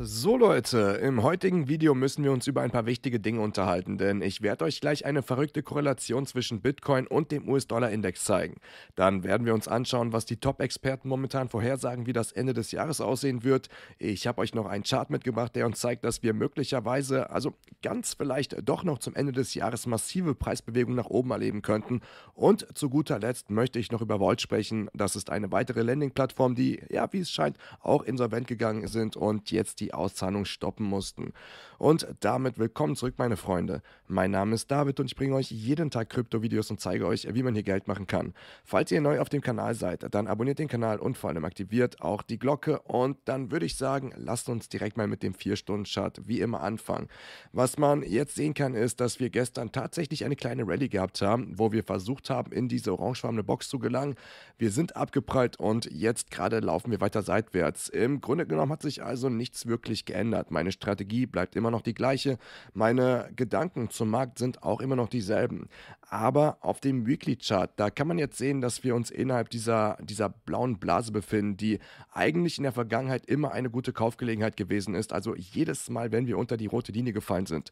So Leute, im heutigen Video müssen wir uns über ein paar wichtige Dinge unterhalten, denn ich werde euch gleich eine verrückte Korrelation zwischen Bitcoin und dem US-Dollar-Index zeigen. Dann werden wir uns anschauen, was die Top-Experten momentan vorhersagen, wie das Ende des Jahres aussehen wird. Ich habe euch noch einen Chart mitgebracht, der uns zeigt, dass wir möglicherweise, also ganz vielleicht doch noch zum Ende des Jahres massive Preisbewegungen nach oben erleben könnten. Und zu guter Letzt möchte ich noch über Volt sprechen. Das ist eine weitere Landing-Plattform, die, ja, wie es scheint, auch insolvent gegangen sind und jetzt die die Auszahlung stoppen mussten. Und damit willkommen zurück, meine Freunde. Mein Name ist David und ich bringe euch jeden Tag Krypto-Videos und zeige euch, wie man hier Geld machen kann. Falls ihr neu auf dem Kanal seid, dann abonniert den Kanal und vor allem aktiviert auch die Glocke. Und dann würde ich sagen, lasst uns direkt mal mit dem 4-Stunden-Chart wie immer anfangen. Was man jetzt sehen kann, ist, dass wir gestern tatsächlich eine kleine Rallye gehabt haben, wo wir versucht haben, in diese orangefarbene Box zu gelangen. Wir sind abgeprallt und jetzt gerade laufen wir weiter seitwärts. Im Grunde genommen hat sich also nichts wirklich wirklich geändert. Meine Strategie bleibt immer noch die gleiche. Meine Gedanken zum Markt sind auch immer noch dieselben. Aber auf dem Weekly Chart, da kann man jetzt sehen, dass wir uns innerhalb dieser, dieser blauen Blase befinden, die eigentlich in der Vergangenheit immer eine gute Kaufgelegenheit gewesen ist. Also jedes Mal, wenn wir unter die rote Linie gefallen sind.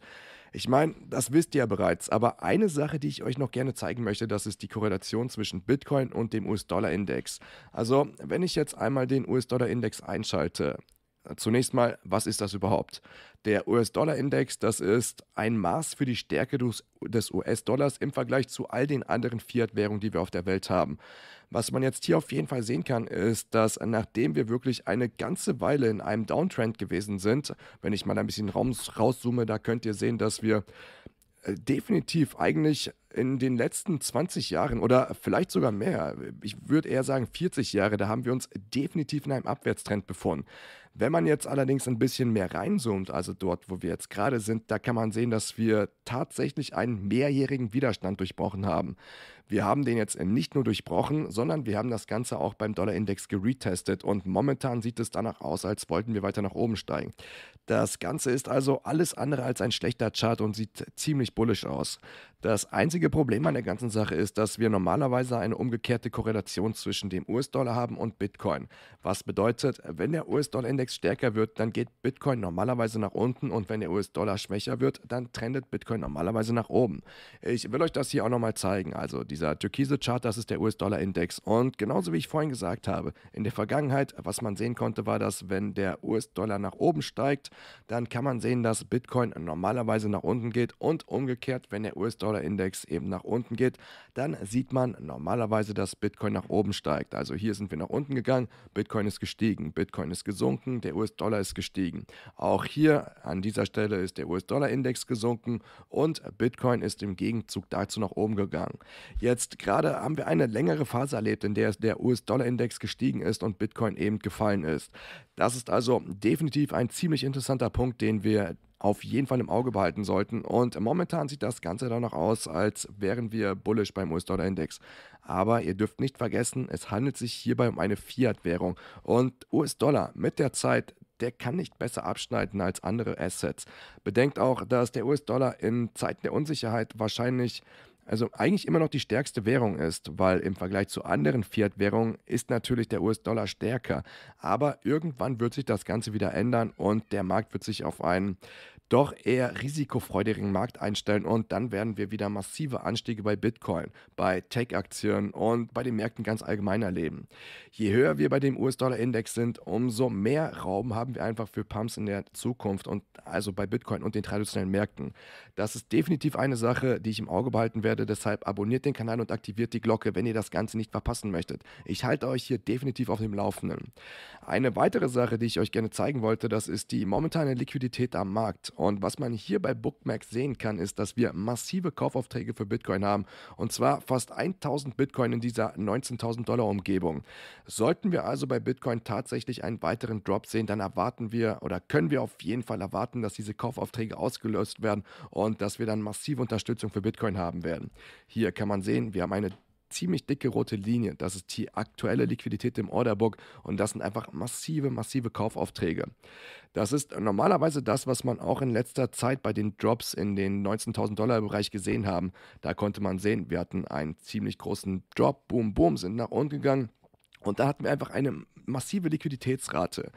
Ich meine, das wisst ihr ja bereits, aber eine Sache, die ich euch noch gerne zeigen möchte, das ist die Korrelation zwischen Bitcoin und dem US-Dollar-Index. Also, wenn ich jetzt einmal den US-Dollar-Index einschalte, Zunächst mal, was ist das überhaupt? Der US-Dollar-Index, das ist ein Maß für die Stärke des US-Dollars im Vergleich zu all den anderen Fiat-Währungen, die wir auf der Welt haben. Was man jetzt hier auf jeden Fall sehen kann, ist, dass nachdem wir wirklich eine ganze Weile in einem Downtrend gewesen sind, wenn ich mal ein bisschen raus, rauszoome, da könnt ihr sehen, dass wir äh, definitiv eigentlich in den letzten 20 Jahren oder vielleicht sogar mehr, ich würde eher sagen 40 Jahre, da haben wir uns definitiv in einem Abwärtstrend befunden. Wenn man jetzt allerdings ein bisschen mehr reinzoomt, also dort, wo wir jetzt gerade sind, da kann man sehen, dass wir tatsächlich einen mehrjährigen Widerstand durchbrochen haben. Wir haben den jetzt nicht nur durchbrochen, sondern wir haben das Ganze auch beim Dollarindex geretestet und momentan sieht es danach aus, als wollten wir weiter nach oben steigen. Das Ganze ist also alles andere als ein schlechter Chart und sieht ziemlich bullisch aus. Das einzige Problem an der ganzen Sache ist, dass wir normalerweise eine umgekehrte Korrelation zwischen dem US-Dollar haben und Bitcoin. Was bedeutet, wenn der US-Dollar-Index Index stärker wird, dann geht Bitcoin normalerweise nach unten und wenn der US-Dollar schwächer wird, dann trendet Bitcoin normalerweise nach oben. Ich will euch das hier auch nochmal zeigen. Also dieser türkise Chart, das ist der US-Dollar-Index und genauso wie ich vorhin gesagt habe, in der Vergangenheit, was man sehen konnte, war, dass wenn der US-Dollar nach oben steigt, dann kann man sehen, dass Bitcoin normalerweise nach unten geht und umgekehrt, wenn der US-Dollar-Index eben nach unten geht, dann sieht man normalerweise, dass Bitcoin nach oben steigt. Also hier sind wir nach unten gegangen, Bitcoin ist gestiegen, Bitcoin ist gesunken, gesunken, der US-Dollar ist gestiegen. Auch hier an dieser Stelle ist der US-Dollar-Index gesunken und Bitcoin ist im Gegenzug dazu nach oben gegangen. Jetzt gerade haben wir eine längere Phase erlebt, in der der US-Dollar-Index gestiegen ist und Bitcoin eben gefallen ist. Das ist also definitiv ein ziemlich interessanter Punkt, den wir auf jeden Fall im Auge behalten sollten. Und momentan sieht das Ganze dann noch aus, als wären wir bullish beim US-Dollar-Index. Aber ihr dürft nicht vergessen, es handelt sich hierbei um eine Fiat-Währung. Und US-Dollar mit der Zeit der kann nicht besser abschneiden als andere Assets. Bedenkt auch, dass der US-Dollar in Zeiten der Unsicherheit wahrscheinlich also eigentlich immer noch die stärkste Währung ist, weil im Vergleich zu anderen Fiat-Währungen ist natürlich der US-Dollar stärker. Aber irgendwann wird sich das Ganze wieder ändern und der Markt wird sich auf einen doch eher risikofreudigen Markt einstellen und dann werden wir wieder massive Anstiege bei Bitcoin, bei Tech-Aktien und bei den Märkten ganz allgemein erleben. Je höher wir bei dem US-Dollar-Index sind, umso mehr Raum haben wir einfach für Pumps in der Zukunft und also bei Bitcoin und den traditionellen Märkten. Das ist definitiv eine Sache, die ich im Auge behalten werde, deshalb abonniert den Kanal und aktiviert die Glocke, wenn ihr das Ganze nicht verpassen möchtet. Ich halte euch hier definitiv auf dem Laufenden. Eine weitere Sache, die ich euch gerne zeigen wollte, das ist die momentane Liquidität am Markt. Und was man hier bei Bookmax sehen kann, ist, dass wir massive Kaufaufträge für Bitcoin haben. Und zwar fast 1000 Bitcoin in dieser 19.000 Dollar Umgebung. Sollten wir also bei Bitcoin tatsächlich einen weiteren Drop sehen, dann erwarten wir oder können wir auf jeden Fall erwarten, dass diese Kaufaufträge ausgelöst werden und dass wir dann massive Unterstützung für Bitcoin haben werden. Hier kann man sehen, wir haben eine ziemlich dicke rote Linie. Das ist die aktuelle Liquidität im Orderbook und das sind einfach massive, massive Kaufaufträge. Das ist normalerweise das, was man auch in letzter Zeit bei den Drops in den 19.000 Dollar Bereich gesehen haben. Da konnte man sehen, wir hatten einen ziemlich großen Drop, boom, boom, sind nach unten gegangen. Und da hatten wir einfach eine massive Liquiditätsrate.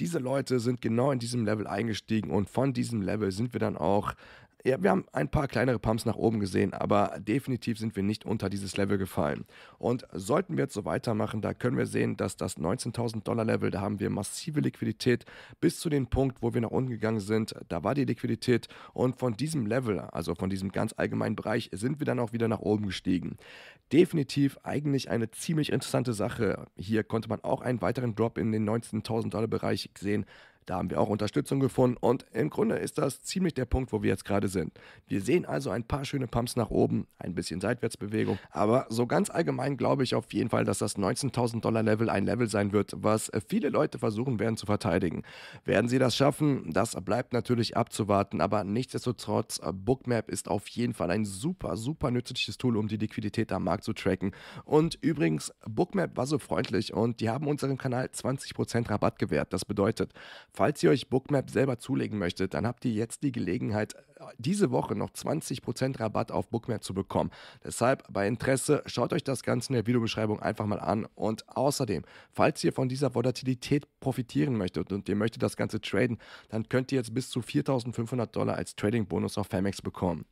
Diese Leute sind genau in diesem Level eingestiegen und von diesem Level sind wir dann auch ja, wir haben ein paar kleinere Pumps nach oben gesehen, aber definitiv sind wir nicht unter dieses Level gefallen. Und sollten wir jetzt so weitermachen, da können wir sehen, dass das 19.000 Dollar Level, da haben wir massive Liquidität bis zu dem Punkt, wo wir nach unten gegangen sind. Da war die Liquidität und von diesem Level, also von diesem ganz allgemeinen Bereich, sind wir dann auch wieder nach oben gestiegen. Definitiv eigentlich eine ziemlich interessante Sache. Hier konnte man auch einen weiteren Drop in den 19.000 Dollar Bereich sehen. Da haben wir auch Unterstützung gefunden und im Grunde ist das ziemlich der Punkt, wo wir jetzt gerade sind. Wir sehen also ein paar schöne Pumps nach oben, ein bisschen Seitwärtsbewegung, aber so ganz allgemein glaube ich auf jeden Fall, dass das 19.000 Dollar Level ein Level sein wird, was viele Leute versuchen werden zu verteidigen. Werden sie das schaffen? Das bleibt natürlich abzuwarten, aber nichtsdestotrotz, äh, Bookmap ist auf jeden Fall ein super, super nützliches Tool, um die Liquidität am Markt zu tracken. Und übrigens, Bookmap war so freundlich und die haben unserem Kanal 20% Rabatt gewährt. Das bedeutet, Falls ihr euch Bookmap selber zulegen möchtet, dann habt ihr jetzt die Gelegenheit, diese Woche noch 20% Rabatt auf Bookmap zu bekommen. Deshalb bei Interesse schaut euch das Ganze in der Videobeschreibung einfach mal an. Und außerdem, falls ihr von dieser Volatilität profitieren möchtet und ihr möchtet das Ganze traden, dann könnt ihr jetzt bis zu 4.500 Dollar als Trading-Bonus auf Famex bekommen.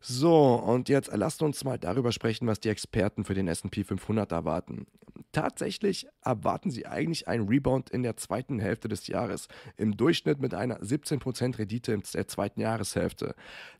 So, und jetzt lasst uns mal darüber sprechen, was die Experten für den SP 500 erwarten. Tatsächlich erwarten sie eigentlich einen Rebound in der zweiten Hälfte des Jahres, im Durchschnitt mit einer 17% Rendite in der zweiten Jahreshälfte.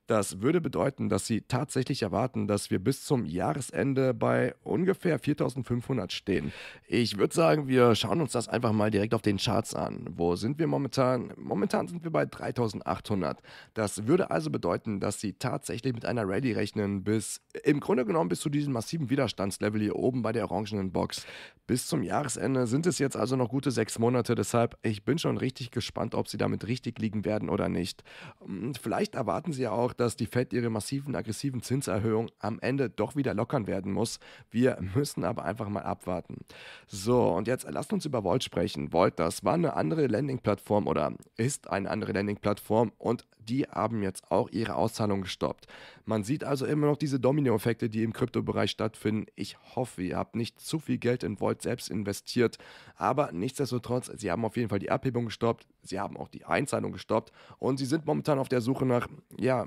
Das würde bedeuten, dass sie tatsächlich erwarten, dass wir bis zum Jahresende bei ungefähr 4500 stehen. Ich würde sagen, wir schauen uns das einfach mal direkt auf den Charts an. Wo sind wir momentan? Momentan sind wir bei 3800. Das würde also bedeuten, dass sie tatsächlich mit einer Rallye rechnen bis im Grunde genommen bis zu diesem massiven Widerstandslevel hier oben bei der orangenen Box. Bis zum Jahresende sind es jetzt also noch gute sechs Monate, deshalb ich bin schon richtig gespannt, ob sie damit richtig liegen werden oder nicht. Hm, vielleicht erwarten sie ja auch, dass die Fed ihre massiven aggressiven Zinserhöhungen am Ende doch wieder lockern werden muss. Wir müssen aber einfach mal abwarten. So, und jetzt lasst uns über Volt sprechen. Volt, das war eine andere Landing-Plattform oder ist eine andere Landing-Plattform und die haben jetzt auch ihre Auszahlung gestoppt. Man sieht also immer noch diese Dominoeffekte, die im Kryptobereich stattfinden. Ich hoffe, ihr habt nicht zu viel Geld in Volt selbst investiert, aber nichtsdestotrotz, sie haben auf jeden Fall die Abhebung gestoppt, sie haben auch die Einzahlung gestoppt und sie sind momentan auf der Suche nach, ja,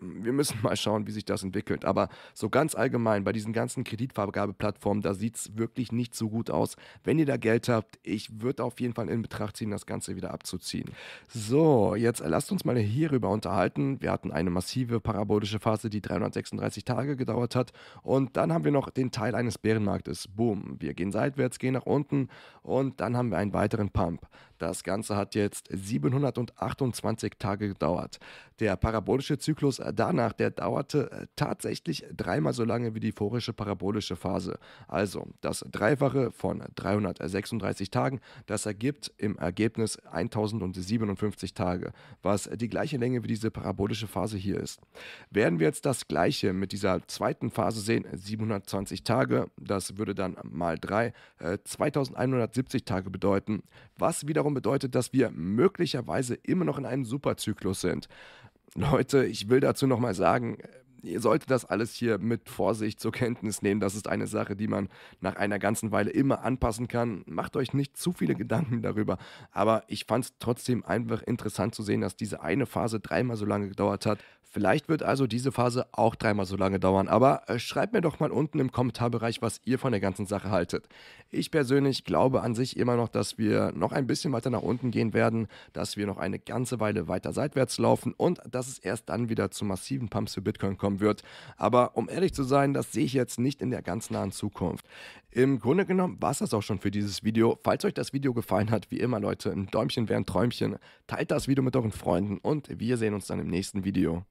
wir müssen mal schauen, wie sich das entwickelt. Aber so ganz allgemein bei diesen ganzen Kreditvergabeplattformen, da sieht es wirklich nicht so gut aus. Wenn ihr da Geld habt, ich würde auf jeden Fall in Betracht ziehen, das Ganze wieder abzuziehen. So, jetzt lasst uns mal eine hierüber unterhalten. Wir hatten eine massive parabolische Phase, die 336 Tage gedauert hat. Und dann haben wir noch den Teil eines Bärenmarktes. Boom. Wir gehen seitwärts, gehen nach unten und dann haben wir einen weiteren Pump. Das Ganze hat jetzt 728 Tage gedauert. Der parabolische Zyklus danach, der dauerte äh, tatsächlich dreimal so lange wie die vorische parabolische Phase. Also das Dreifache von 336 Tagen, das ergibt im Ergebnis 1057 Tage, was die gleiche Länge wie diese parabolische Phase hier ist. Werden wir jetzt das gleiche mit dieser zweiten Phase sehen, 720 Tage, das würde dann mal 3, 2170 äh, Tage bedeuten, was wiederum wiederum bedeutet, dass wir möglicherweise immer noch in einem Superzyklus sind. Leute, ich will dazu nochmal sagen, Ihr solltet das alles hier mit Vorsicht zur Kenntnis nehmen. Das ist eine Sache, die man nach einer ganzen Weile immer anpassen kann. Macht euch nicht zu viele Gedanken darüber. Aber ich fand es trotzdem einfach interessant zu sehen, dass diese eine Phase dreimal so lange gedauert hat. Vielleicht wird also diese Phase auch dreimal so lange dauern. Aber äh, schreibt mir doch mal unten im Kommentarbereich, was ihr von der ganzen Sache haltet. Ich persönlich glaube an sich immer noch, dass wir noch ein bisschen weiter nach unten gehen werden, dass wir noch eine ganze Weile weiter seitwärts laufen und dass es erst dann wieder zu massiven Pumps für Bitcoin kommt geben wird. Aber um ehrlich zu sein, das sehe ich jetzt nicht in der ganz nahen Zukunft. Im Grunde genommen war es das auch schon für dieses Video. Falls euch das Video gefallen hat, wie immer Leute, ein Däumchen wäre ein Träumchen. Teilt das Video mit euren Freunden und wir sehen uns dann im nächsten Video.